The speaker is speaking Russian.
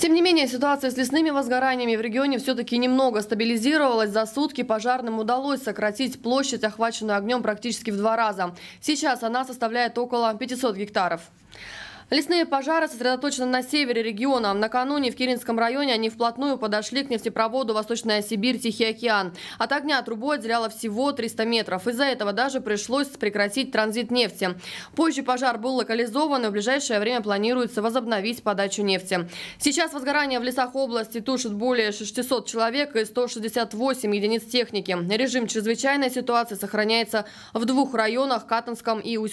Тем не менее, ситуация с лесными возгораниями в регионе все-таки немного стабилизировалась. За сутки пожарным удалось сократить площадь, охваченную огнем, практически в два раза. Сейчас она составляет около 500 гектаров. Лесные пожары сосредоточены на севере региона. Накануне в Киринском районе они вплотную подошли к нефтепроводу «Восточная Сибирь. Тихий океан». От огня трубой отделяло всего 300 метров. Из-за этого даже пришлось прекратить транзит нефти. Позже пожар был локализован и в ближайшее время планируется возобновить подачу нефти. Сейчас возгорание в лесах области тушит более 600 человек и 168 единиц техники. Режим чрезвычайной ситуации сохраняется в двух районах – Катанском и усть